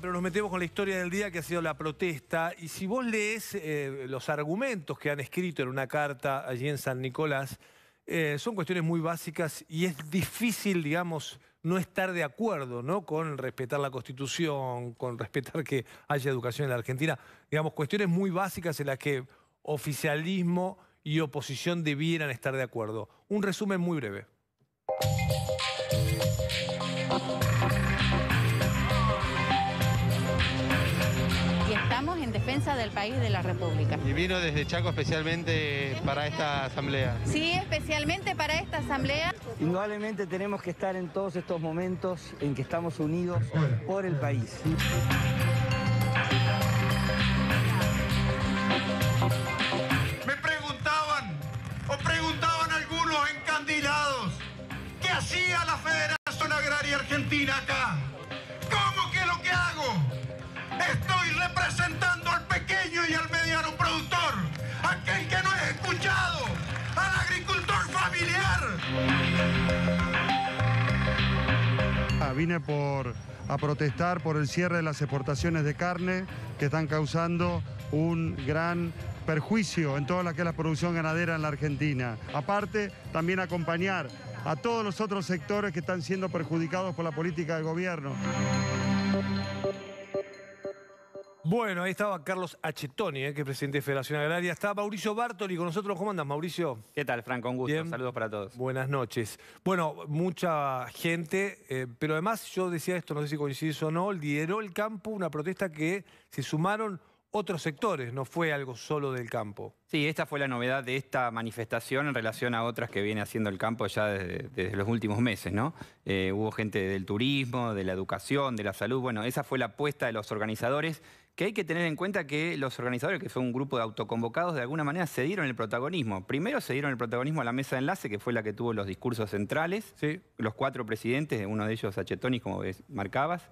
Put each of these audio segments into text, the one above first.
pero nos metemos con la historia del día que ha sido la protesta. Y si vos lees eh, los argumentos que han escrito en una carta allí en San Nicolás, eh, son cuestiones muy básicas y es difícil, digamos, no estar de acuerdo ¿no? con respetar la Constitución, con respetar que haya educación en la Argentina. Digamos, cuestiones muy básicas en las que oficialismo y oposición debieran estar de acuerdo. Un resumen muy breve. del país de la República. ¿Y vino desde Chaco especialmente para esta asamblea? Sí, especialmente para esta asamblea. Indudablemente tenemos que estar en todos estos momentos en que estamos unidos por el país. Me preguntaban, o preguntaban algunos encandilados, ¿qué hacía la Federación Agraria Argentina acá? Vine por, a protestar por el cierre de las exportaciones de carne que están causando un gran perjuicio en toda la que la producción ganadera en la Argentina. Aparte, también acompañar a todos los otros sectores que están siendo perjudicados por la política del gobierno. Bueno, ahí estaba Carlos Achetoni, eh, que es presidente de Federación Agraria. Está Mauricio Bartoli con nosotros. ¿Cómo andas, Mauricio? ¿Qué tal, Franco? Un gusto. Saludos para todos. Buenas noches. Bueno, mucha gente, eh, pero además yo decía esto, no sé si coincide o no, lideró el campo una protesta que se sumaron otros sectores, no fue algo solo del campo. Sí, esta fue la novedad de esta manifestación en relación a otras que viene haciendo el campo ya desde, los últimos meses, ¿no? Eh, hubo gente del turismo, de la educación, de la salud, bueno, esa fue la apuesta de los organizadores, que hay que tener en cuenta que los organizadores, que fue un grupo de autoconvocados, de alguna manera cedieron el protagonismo. Primero cedieron el protagonismo a la mesa de enlace, que fue la que tuvo los discursos centrales, los cuatro presidentes, uno de ellos Achetoni, como marcabas,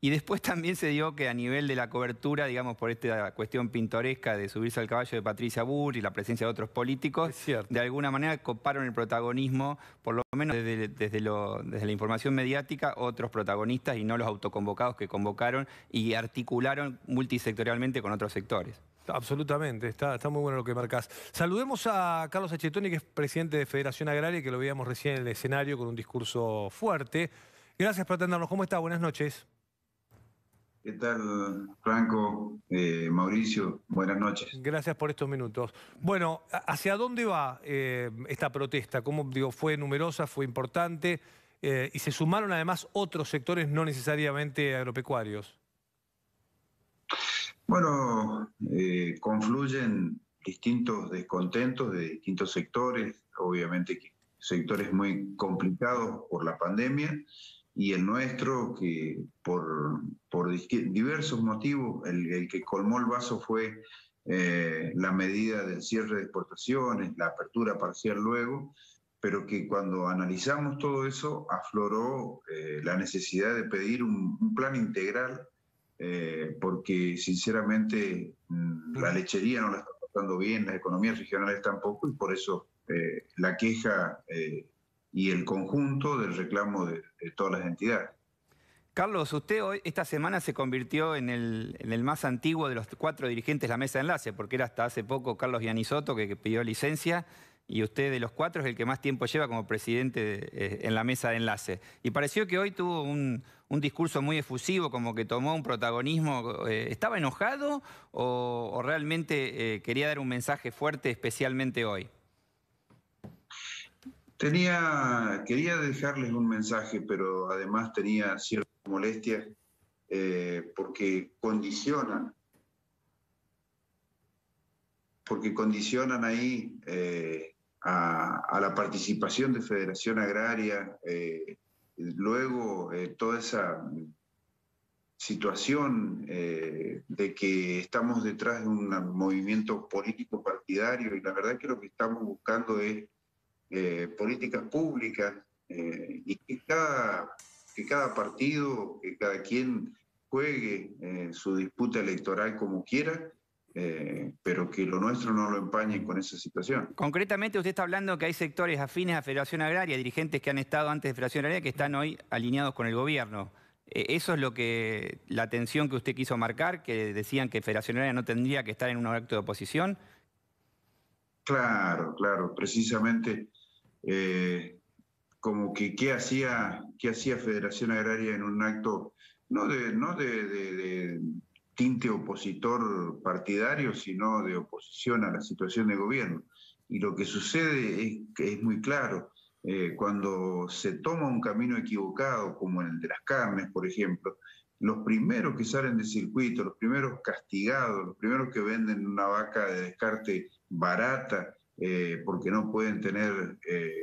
y después también se dio que a nivel de la cobertura, digamos, por esta cuestión pintoresca de subirse al caballo de Patricia Burr y la presencia de otros políticos, de alguna manera coparon el protagonismo, por lo menos desde, la información mediática, otros protagonistas y no los autoconvocados que convocaron y articularon multisectorialmente con otros sectores. Absolutamente, está, está muy bueno lo que marcas. Saludemos a Carlos Achetoni, que es presidente de Federación Agraria, que lo veíamos recién en el escenario con un discurso fuerte. Gracias por atendernos. ¿Cómo está? Buenas noches. ¿Qué tal, Franco? Eh, Mauricio, buenas noches. Gracias por estos minutos. Bueno, ¿hacia dónde va eh, esta protesta? Como digo, fue numerosa, fue importante? Eh, y se sumaron además otros sectores no necesariamente agropecuarios. Bueno, confluyen distintos descontentos de distintos sectores, obviamente sectores muy complicados por la pandemia, y el nuestro, que por, por diversos motivos, el, que colmó el vaso fue eh, la medida del cierre de exportaciones, la apertura parcial luego, pero que cuando analizamos todo eso afloró eh, la necesidad de pedir un, plan integral, eh, porque sinceramente mm, la lechería no la está pasando bien, las economías regionales tampoco, y por eso la queja y el conjunto del reclamo de, todas las entidades. Carlos, usted hoy, esta semana se convirtió en el, más antiguo de los cuatro dirigentes de la mesa de enlace, porque era hasta hace poco Carlos Gianisoto que, pidió licencia, y usted de los cuatro es el que más tiempo lleva como presidente eh, en la mesa de enlace. Y pareció que hoy tuvo un, discurso muy efusivo, como que tomó un protagonismo. Eh, ¿Estaba enojado o, realmente eh, quería dar un mensaje fuerte especialmente hoy? Tenía, quería dejarles un mensaje, pero además tenía cierta molestia, eh, porque condicionan, porque condicionan ahí eh, a, la participación de Federación Agraria, eh, luego toda esa situación de que estamos detrás de un movimiento político partidario y la verdad que lo que estamos buscando es eh, políticas públicas eh, y que cada, que cada partido, que cada quien juegue eh, su disputa electoral como quiera, pero que lo nuestro no lo empañe con esa situación. Concretamente, usted está hablando que hay sectores afines a Federación Agraria, dirigentes que han estado antes de Federación Agraria, que están hoy alineados con el gobierno. ¿Eso es lo que la tensión que usted quiso marcar, que decían que Federación Agraria no tendría que estar en un acto de oposición? Claro, claro, precisamente eh, como que qué hacía, qué hacía Federación Agraria en un acto, no de, no de, tinte opositor partidario, sino de oposición a la situación de gobierno. Y lo que sucede es que es muy claro. Eh, cuando se toma un camino equivocado, como el de las carnes, por ejemplo, los primeros que salen de circuito, los primeros castigados, los primeros que venden una vaca de descarte barata, eh, porque no pueden tener, eh,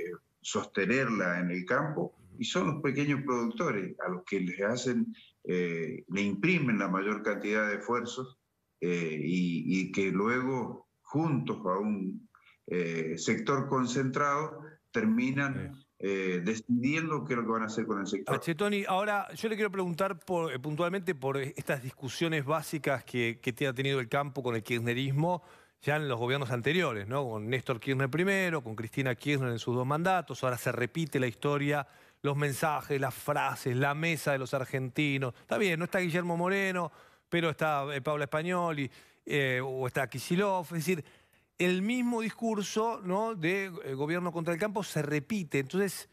sostenerla en el campo, y son los pequeños productores a los que les hacen, eh, le imprimen la mayor cantidad de esfuerzos y, que luego, juntos a un sector concentrado, terminan eh, decidiendo qué es lo que van a hacer con el sector. Tony, ahora yo le quiero preguntar puntualmente por estas discusiones básicas que, que te ha tenido el campo con el kirchnerismo ya en los gobiernos anteriores, ¿no? Con Néstor Kirchner primero, con Cristina Kirchner en sus dos mandatos, ahora se repite la historia, los mensajes, las frases, la mesa de los argentinos. Está bien, no está Guillermo Moreno, pero está eh, Paula Españoli, eh, o está Kisilov, es decir, el mismo discurso ¿no? de eh, gobierno contra el campo se repite. Entonces,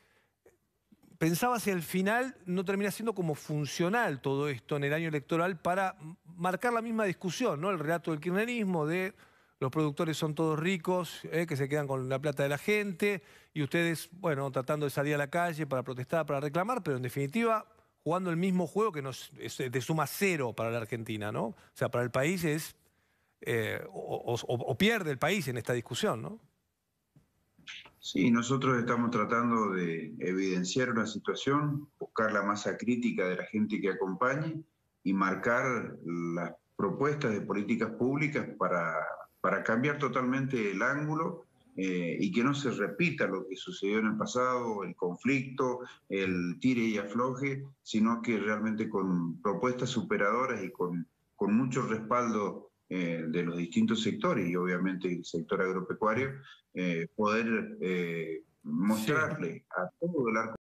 pensaba si al final no termina siendo como funcional todo esto en el año electoral para marcar la misma discusión, ¿no? El relato del kirchnerismo, de los productores son todos ricos, eh, que se quedan con la plata de la gente, y ustedes, bueno, tratando de salir a la calle para protestar, para reclamar, pero en definitiva jugando el mismo juego que nos es de suma cero para la Argentina, ¿no? O sea, para el país es... Eh, o, o pierde el país en esta discusión, ¿no? Sí, nosotros estamos tratando de evidenciar una situación, buscar la masa crítica de la gente que acompañe y marcar las propuestas de políticas públicas para para cambiar totalmente el ángulo eh, y que no se repita lo que sucedió en el pasado, el conflicto, el tire y afloje, sino que realmente con propuestas superadoras y con, mucho respaldo eh, de los distintos sectores y obviamente el sector agropecuario, eh, poder mostrarle a todo el arco.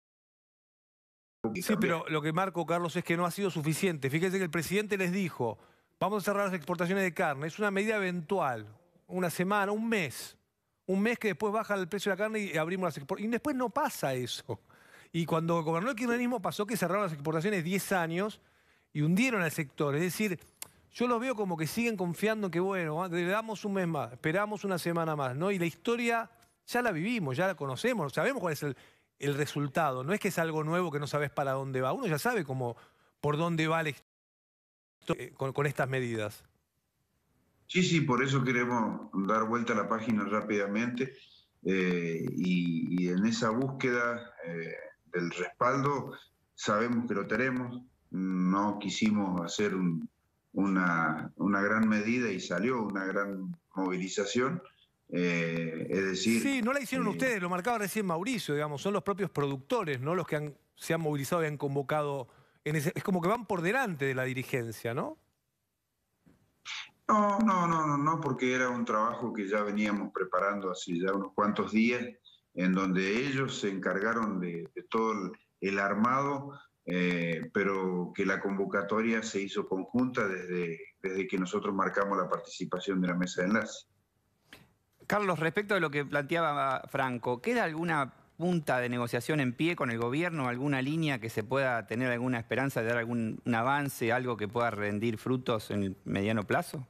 Sí, pero lo que marco, Carlos, es que no ha sido suficiente. Fíjense que el presidente les dijo, vamos a cerrar las exportaciones de carne. Es una medida eventual, una semana, un mes. Un mes que después baja el precio de la carne y abrimos las exportaciones. Y después no pasa eso. Y cuando gobernó el kirchnerismo pasó que cerraron las exportaciones 10 años y hundieron al sector. Es decir, yo los veo como que siguen confiando que, bueno, ah, le damos un mes más, esperamos una semana más, ¿no? Y la historia ya la vivimos, ya la conocemos, sabemos cuál es el, resultado. No es que es algo nuevo que no sabes para dónde va. Uno ya sabe cómo, por dónde va la historia. Eh, con, estas medidas? Sí, sí, por eso queremos dar vuelta a la página rápidamente eh, y, en esa búsqueda eh, del respaldo sabemos que lo tenemos, no quisimos hacer una, gran medida y salió una gran movilización. es decir. Sí, no la hicieron ustedes, lo marcaba recién Mauricio, digamos, son los propios productores, ¿no? Los que se han movilizado y han convocado es como que van por delante de la dirigencia, ¿no? No, no, no, no, no, porque era un trabajo que ya veníamos preparando hace ya unos cuantos días, en donde ellos se encargaron de, todo el, armado, eh, pero que la convocatoria se hizo conjunta desde, desde que nosotros marcamos la participación de la mesa de enlace. Carlos, respecto a lo que planteaba Franco, ¿queda alguna punta de negociación en pie con el gobierno? ¿Alguna línea que se pueda tener alguna esperanza de dar algún avance, algo que pueda rendir frutos en mediano plazo?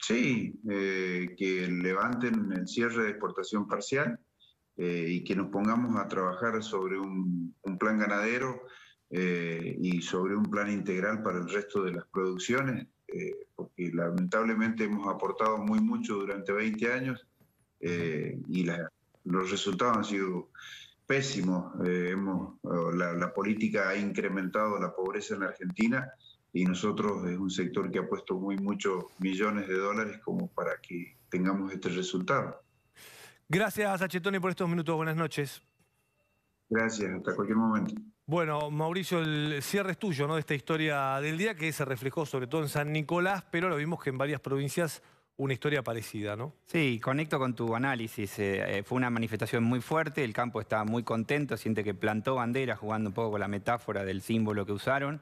Sí, eh, que levanten el cierre de exportación parcial eh, y que nos pongamos a trabajar sobre un, plan ganadero eh, y sobre un plan integral para el resto de las producciones, porque lamentablemente hemos aportado muy mucho durante 20 años y las los resultados han sido pésimos. Eh, hemos, eh, la, política ha incrementado la pobreza en Argentina y nosotros es un sector que ha puesto muy muchos millones de dólares como para que tengamos este resultado. Gracias, Achetoni, por estos minutos. Buenas noches. Gracias, hasta cualquier momento. Bueno, Mauricio, el cierre es tuyo, ¿no? De esta historia del día que se reflejó sobre todo en San Nicolás, pero lo vimos que en varias provincias una historia parecida, ¿no? Sí, conecto con tu análisis. Eh, eh, fue una manifestación muy fuerte, el campo está muy contento, siente que plantó bandera, jugando un poco con la metáfora del símbolo que usaron,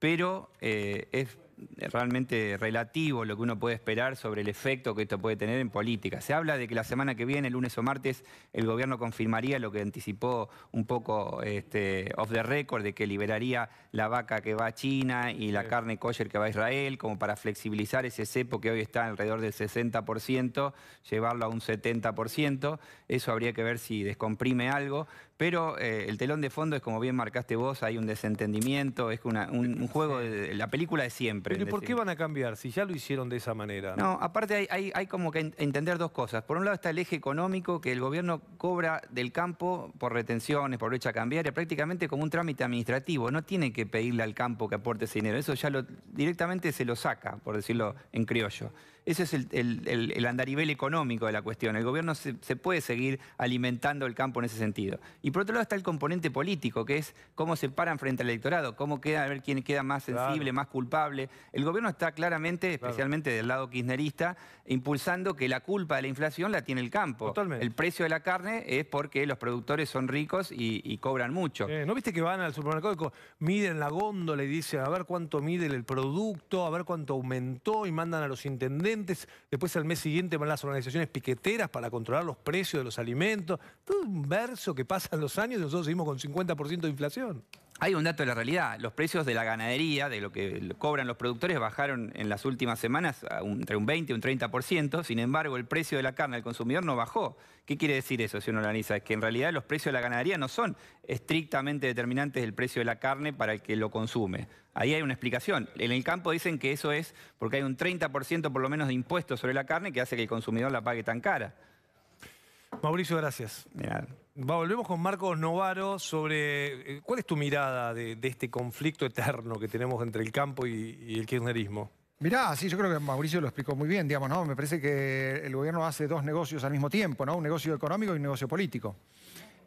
pero eh, es realmente relativo lo que uno puede esperar sobre el efecto que esto puede tener en política. Se habla de que la semana que viene, el lunes o martes, el gobierno confirmaría lo que anticipó un poco este, off the record, de que liberaría la vaca que va a China y la carne kosher que va a Israel, como para flexibilizar ese cepo que hoy está alrededor del 60%, llevarlo a un 70%. Eso habría que ver si descomprime algo pero eh, el telón de fondo es como bien marcaste vos, hay un desentendimiento, es un, juego, de, la película de siempre. ¿Pero por qué van a cambiar si ya lo hicieron de esa manera? No, aparte hay, como que entender dos cosas. Por un lado está el eje económico que el gobierno cobra del campo por retenciones, por brecha cambiaria, prácticamente como un trámite administrativo. No tiene que pedirle al campo que aporte ese dinero, eso ya lo, directamente se lo saca, por decirlo en criollo. Ese es el, andarivel económico de la cuestión. El gobierno se, puede seguir alimentando el campo en ese sentido. Y por otro lado está el componente político, que es cómo se paran frente al electorado, cómo queda, a ver quién queda más sensible, más culpable. El gobierno está claramente, especialmente del lado kirchnerista, impulsando que la culpa de la inflación la tiene el campo. Totalmente. El precio de la carne es porque los productores son ricos y, cobran mucho. Eh, ¿No viste que van al supermercado y miden la góndola y dicen a ver cuánto mide el producto, a ver cuánto aumentó y mandan a los intendentes? Después al mes siguiente van las organizaciones piqueteras para controlar los precios de los alimentos. Todo un verso que pasa los años nosotros seguimos con 50% de inflación. Hay un dato de la realidad, los precios de la ganadería, de lo que cobran los productores, bajaron en las últimas semanas entre un 20 y un 30%, sin embargo el precio de la carne al consumidor no bajó. ¿Qué quiere decir eso si uno analiza? Es que en realidad los precios de la ganadería no son estrictamente determinantes del precio de la carne para el que lo consume. Ahí hay una explicación. En el campo dicen que eso es porque hay un 30% por lo menos de impuestos sobre la carne que hace que el consumidor la pague tan cara. Mauricio, gracias volvemos con Marcos Novaro sobre eh, cuál es tu mirada de, este conflicto eterno que tenemos entre el campo y, el kirchnerismo. Mirá, sí, yo creo que Mauricio lo explicó muy bien, digamos, ¿no? Me parece que el gobierno hace dos negocios al mismo tiempo, ¿no? Un negocio económico y un negocio político.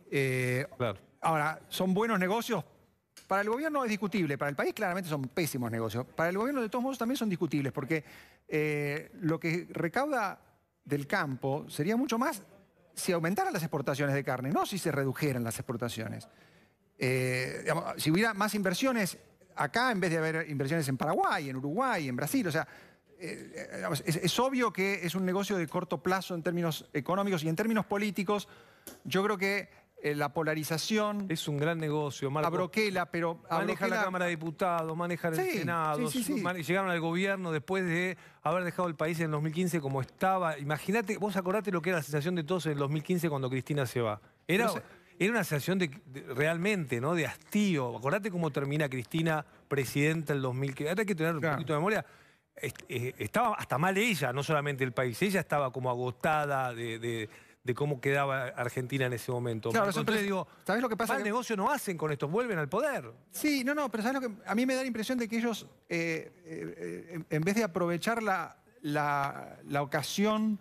Eh, claro. Ahora, son buenos negocios. Para el gobierno es discutible, para el país claramente son pésimos negocios. Para el gobierno, de todos modos, también son discutibles, porque eh, lo que recauda del campo sería mucho más si aumentaran las exportaciones de carne, no si se redujeran las exportaciones. Eh, si hubiera más inversiones acá, en vez de haber inversiones en Paraguay, en Uruguay, en Brasil, o sea, eh, eh, es, obvio que es un negocio de corto plazo en términos económicos y en términos políticos. Yo creo que eh, la polarización. Es un gran negocio, Marco. Broquela, pero... maneja la Cámara de Diputados, maneja el Senado, llegaron al gobierno después de haber dejado el país en el 2015 como estaba. Imagínate, vos acordate lo que era la sensación de todos en el 2015 cuando Cristina se va. Era... una sensación de, realmente, ¿no? De hastío. Acordate cómo termina Cristina, presidenta el 2015. Ahora hay que tener un poquito de memoria. Eh, estaba hasta mal ella, no solamente el país. Ella estaba como agotada de de cómo quedaba Argentina en ese momento. Claro, Entonces, digo, ¿sabes lo que pasa? Mal negocio no hacen con esto? vuelven al poder. Sí, no, no, pero ¿sabes lo que? A mí me da la impresión de que ellos, eh, eh, en vez de aprovechar la, la, ocasión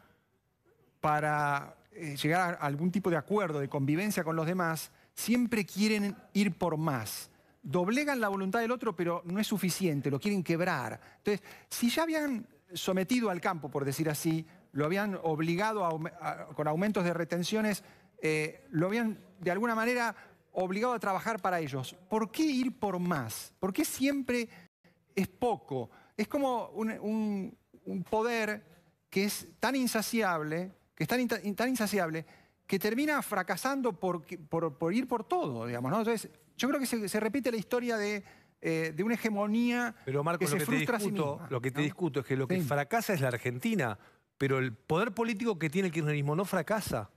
para eh, llegar a algún tipo de acuerdo, de convivencia con los demás, siempre quieren ir por más. Doblegan la voluntad del otro, pero no es suficiente, lo quieren quebrar. Entonces, si ya habían sometido al campo, por decir así, lo habían obligado con aumentos de retenciones, eh, lo habían de alguna manera obligado a trabajar para ellos. ¿Por qué ir por más? ¿Por qué siempre es poco? Es como un, poder que es tan insaciable, que es tan, insaciable, que termina fracasando por, por, por ir por todo, digamos. Entonces, yo creo que se, repite la historia de, eh, una hegemonía Pero que se que frustra te discuto, Lo que te discuto es que lo que fracasa es la Argentina, pero el poder político que tiene el kirchnerismo no fracasa.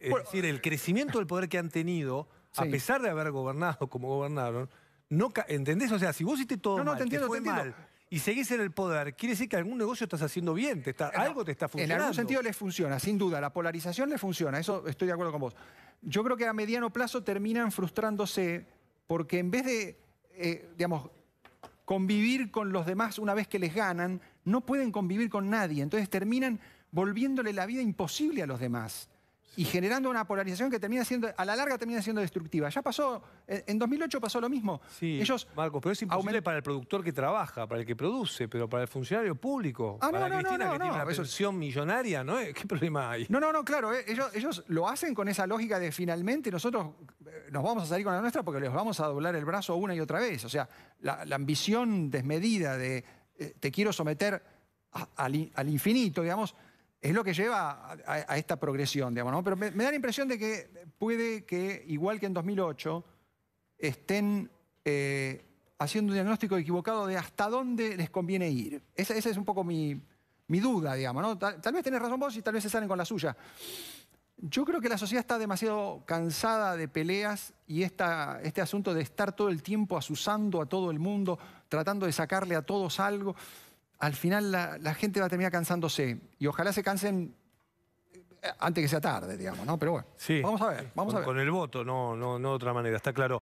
Es decir, el crecimiento del poder que han tenido, a pesar de haber gobernado como gobernaron, no ¿entendés? O sea, si vos hiciste todo no, no, mal, te mal y seguís en el poder, quiere decir que algún negocio estás haciendo bien, te está, algo te está funcionando. En algún sentido les funciona, sin duda. La polarización les funciona, eso estoy de acuerdo con vos. Yo creo que a mediano plazo terminan frustrándose porque en vez de, eh, digamos, convivir con los demás una vez que les ganan, no pueden convivir con nadie, entonces terminan volviéndole la vida imposible a los demás y generando una polarización que termina siendo, a la larga termina siendo destructiva. Ya pasó, eh, en 2008 pasó lo mismo. Sí, Ellos Marcos, pero es imposible para el productor que trabaja, para el que produce, pero para el funcionario público, ah, para no, Cristina que tiene una pensión millonaria, ¿no? Eh, ¿Qué problema hay? No, no, no, claro, eh, ellos, lo hacen con esa lógica de finalmente nosotros nos vamos a salir con la nuestra porque les vamos a doblar el brazo una y otra vez. O sea, la ambición desmedida de eh, te quiero someter al, al, infinito, digamos, es lo que lleva a, esta progresión, digamos, Pero me, da la impresión de que puede que, igual que en 2008, estén eh, haciendo un diagnóstico equivocado de hasta dónde les conviene ir. Esa, es un poco mi, mi duda, digamos, ¿no? Tal, tal, vez tenés razón vos y tal vez se salen con la suya. Yo creo que la sociedad está demasiado cansada de peleas y este asunto de estar todo el tiempo asusando a todo el mundo, tratando de sacarle a todos algo. Al final la, gente va a terminar cansándose y ojalá se cansen eh, antes que sea tarde, digamos, ¿no? Pero bueno, sí, vamos a ver, vamos a ver. Con el voto, no, no, no de otra manera, está claro.